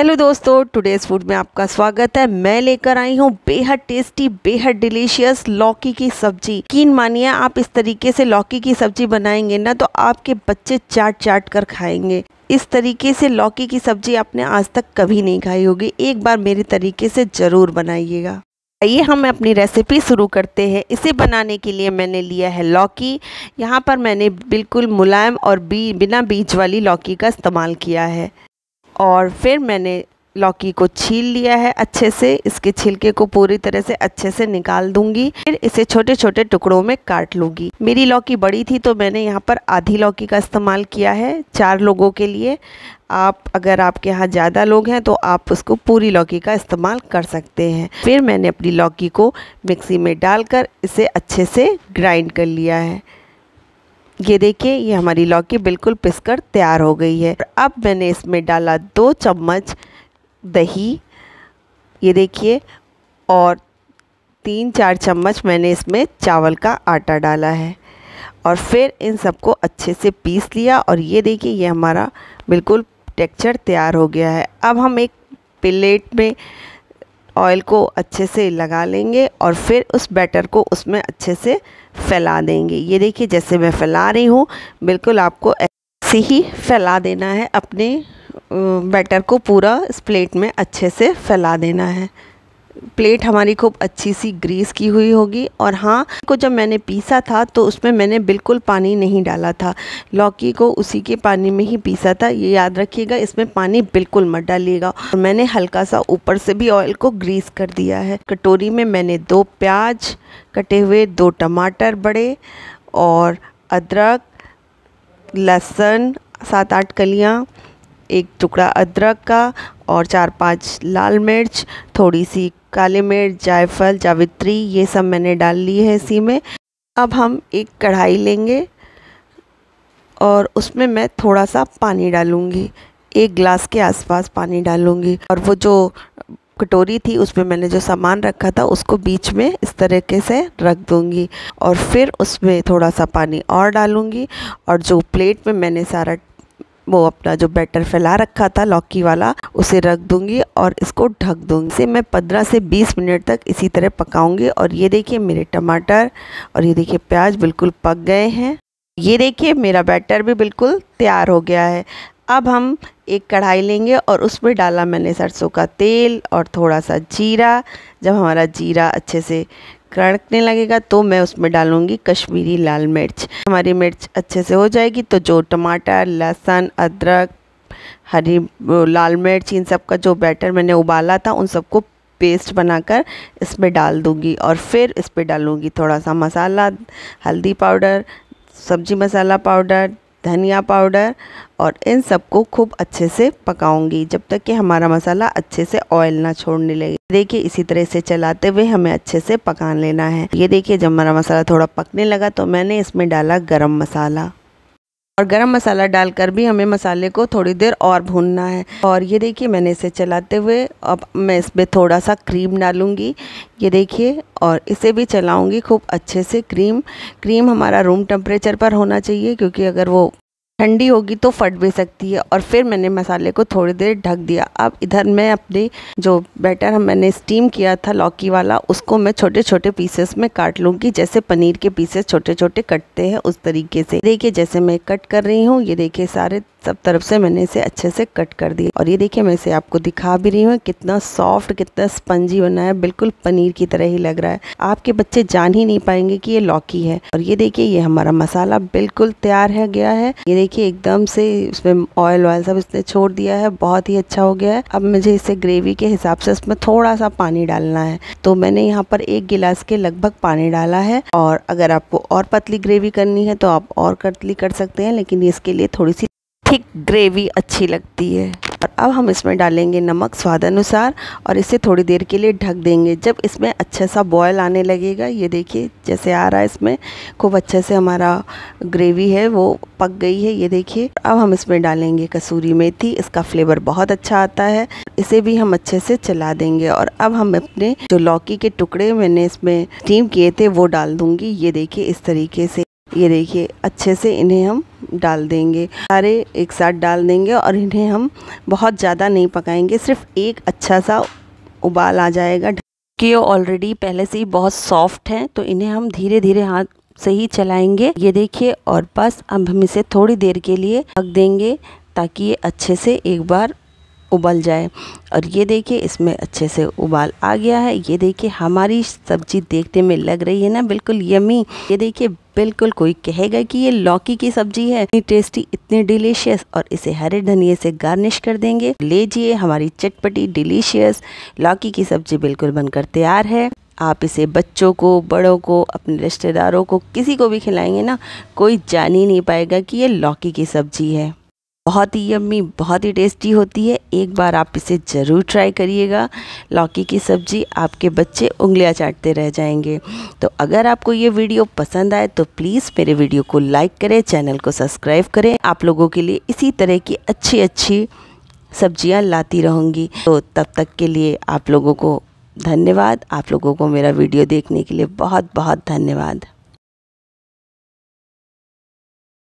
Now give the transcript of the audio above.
hello दोस्तों today's food में आपका स्वागत है मैं लेकर आई हूँ बेहद टेस्टी बेहद डिलीशियस लौकी की सब्जी कीन मानिए आप इस तरीके से लौकी की सब्जी बनाएंगे ना तो आपके बच्चे चाट चाट कर खाएंगे इस तरीके से लौकी की सब्जी आपने आज तक कभी नहीं खाई होगी एक बार मेरे तरीके से ज़रूर बनाइएगा आइए हम अपनी रेसिपी शुरू करते हैं इसे बनाने के लिए मैंने लिया है लौकी यहाँ पर मैंने बिल्कुल मुलायम और बी बिना बीज वाली लौकी का इस्तेमाल किया है और फिर मैंने लौकी को छील लिया है अच्छे से इसके छिलके को पूरी तरह से अच्छे से निकाल दूंगी फिर इसे छोटे छोटे टुकड़ों में काट लूँगी मेरी लौकी बड़ी थी तो मैंने यहाँ पर आधी लौकी का इस्तेमाल किया है चार लोगों के लिए आप अगर आपके यहाँ ज़्यादा लोग हैं तो आप उसको पूरी लौकी का इस्तेमाल कर सकते हैं फिर मैंने अपनी लौकी को मिक्सी में डालकर इसे अच्छे से ग्राइंड कर लिया है ये देखिए ये हमारी लौकी बिल्कुल पिसकर तैयार हो गई है अब मैंने इसमें डाला दो चम्मच दही ये देखिए और तीन चार चम्मच मैंने इसमें चावल का आटा डाला है और फिर इन सबको अच्छे से पीस लिया और ये देखिए ये हमारा बिल्कुल टेक्चर तैयार हो गया है अब हम एक प्लेट में ऑयल को अच्छे से लगा लेंगे और फिर उस बैटर को उसमें अच्छे से फैला देंगे ये देखिए जैसे मैं फैला रही हूँ बिल्कुल आपको ऐसे ही फैला देना है अपने बैटर को पूरा इस प्लेट में अच्छे से फैला देना है प्लेट हमारी खूब अच्छी सी ग्रीस की हुई होगी और हाँ को जब मैंने पीसा था तो उसमें मैंने बिल्कुल पानी नहीं डाला था लौकी को उसी के पानी में ही पीसा था ये याद रखिएगा इसमें पानी बिल्कुल मत डालिएगा और मैंने हल्का सा ऊपर से भी ऑयल को ग्रीस कर दिया है कटोरी में मैंने दो प्याज कटे हुए दो टमाटर बड़े और अदरक लहसुन सात आठ कलियाँ एक टुकड़ा अदरक का और चार पांच लाल मिर्च थोड़ी सी काली मिर्च जायफल जावित्री ये सब मैंने डाल ली है इसी में अब हम एक कढ़ाई लेंगे और उसमें मैं थोड़ा सा पानी डालूँगी एक गिलास के आसपास पानी डालूँगी और वो जो कटोरी थी उसमें मैंने जो सामान रखा था उसको बीच में इस तरीके से रख दूँगी और फिर उसमें थोड़ा सा पानी और डालूँगी और जो प्लेट में मैंने सारा वो अपना जो बैटर फैला रखा था लौकी वाला उसे रख दूंगी और इसको ढक दूंगी इसे मैं पंद्रह से बीस मिनट तक इसी तरह पकाऊंगी और ये देखिए मेरे टमाटर और ये देखिए प्याज बिल्कुल पक गए हैं ये देखिए मेरा बैटर भी बिल्कुल तैयार हो गया है अब हम एक कढ़ाई लेंगे और उसमें डाला मैंने सरसों का तेल और थोड़ा सा जीरा जब हमारा जीरा अच्छे से कड़कने लगेगा तो मैं उसमें डालूंगी कश्मीरी लाल मिर्च हमारी मिर्च अच्छे से हो जाएगी तो जो टमाटर लहसुन अदरक हरी लाल मिर्च इन सब का जो बैटर मैंने उबाला था उन सबको पेस्ट बनाकर इसमें डाल दूंगी और फिर इस पर डालूँगी थोड़ा सा मसाला हल्दी पाउडर सब्जी मसाला पाउडर धनिया पाउडर और इन सबको खूब अच्छे से पकाऊंगी जब तक कि हमारा मसाला अच्छे से ऑयल ना छोड़ने लगे देखिए इसी तरह से चलाते हुए हमें अच्छे से पका लेना है ये देखिए जब हमारा मसाला थोड़ा पकने लगा तो मैंने इसमें डाला गरम मसाला और गरम मसाला डालकर भी हमें मसाले को थोड़ी देर और भूनना है और ये देखिए मैंने इसे चलाते हुए अब मैं इस पर थोड़ा सा क्रीम डालूँगी ये देखिए और इसे भी चलाऊंगी खूब अच्छे से क्रीम क्रीम हमारा रूम टेम्परेचर पर होना चाहिए क्योंकि अगर वो ठंडी होगी तो फट भी सकती है और फिर मैंने मसाले को थोड़ी देर ढक दिया अब इधर मैं अपने जो बैटर हम मैंने स्टीम किया था लौकी वाला उसको मैं छोटे छोटे पीसेस में काट लूँगी जैसे पनीर के पीसेस छोटे छोटे कटते हैं उस तरीके से देखिए जैसे मैं कट कर रही हूँ ये देखिए सारे सब तरफ से मैंने इसे अच्छे से कट कर दिया और ये देखिए मैं इसे आपको दिखा भी रही हूँ कितना सॉफ्ट कितना स्पंजी बना है बिल्कुल पनीर की तरह ही लग रहा है आपके बच्चे जान ही नहीं पाएंगे कि ये लौकी है और ये देखिए ये हमारा मसाला बिल्कुल तैयार है गया है ये देखिए एकदम से उसमें ऑयल ऑयल सब इसने छोड़ दिया है बहुत ही अच्छा हो गया है अब मुझे इसे ग्रेवी के हिसाब से इसमें थोड़ा सा पानी डालना है तो मैंने यहाँ पर एक गिलास के लगभग पानी डाला है और अगर आपको और पतली ग्रेवी करनी है तो आप और पतली कर सकते हैं लेकिन इसके लिए थोड़ी सी थिक ग्रेवी अच्छी लगती है और अब हम इसमें डालेंगे नमक स्वाद अनुसार और इसे थोड़ी देर के लिए ढक देंगे जब इसमें अच्छा सा बॉयल आने लगेगा ये देखिए जैसे आ रहा है इसमें खूब अच्छे से हमारा ग्रेवी है वो पक गई है ये देखिए अब हम इसमें डालेंगे कसूरी मेथी इसका फ्लेवर बहुत अच्छा आता है इसे भी हम अच्छे से चला देंगे और अब हम अपने जो लौकी के टुकड़े मैंने इसमें स्टीम किए थे वो डाल दूंगी ये देखिए इस तरीके से ये देखिए अच्छे से इन्हें हम डाल देंगे सारे एक साथ डाल देंगे और इन्हें हम बहुत ज़्यादा नहीं पकाएंगे सिर्फ एक अच्छा सा उबाल आ जाएगा कि ऑलरेडी पहले से ही बहुत सॉफ्ट हैं तो इन्हें हम धीरे धीरे हाथ से ही चलाएंगे ये देखिए और बस अब हम इसे थोड़ी देर के लिए पक देंगे ताकि ये अच्छे से एक बार उबल जाए और ये देखिए इसमें अच्छे से उबाल आ गया है ये देखिए हमारी सब्जी देखने में लग रही है ना बिल्कुल यमी ये देखिए बिल्कुल कोई कहेगा कि ये लौकी की सब्जी है इतनी टेस्टी इतनी डिलीशियस और इसे हरे धनिए से गार्निश कर देंगे लीजिए हमारी चटपटी डिलीशियस लौकी की सब्जी बिल्कुल बनकर तैयार है आप इसे बच्चों को बड़ों को अपने रिश्तेदारों को किसी को भी खिलाएंगे ना कोई जान ही नहीं पाएगा कि ये लौकी की सब्जी है बहुत ही यम्मी बहुत ही टेस्टी होती है एक बार आप इसे ज़रूर ट्राई करिएगा लौकी की सब्ज़ी आपके बच्चे उंगलियां चाटते रह जाएंगे तो अगर आपको ये वीडियो पसंद आए तो प्लीज़ मेरे वीडियो को लाइक करें चैनल को सब्सक्राइब करें आप लोगों के लिए इसी तरह की अच्छी अच्छी सब्जियां लाती रहूँगी तो तब तक के लिए आप लोगों को धन्यवाद आप लोगों को मेरा वीडियो देखने के लिए बहुत बहुत धन्यवाद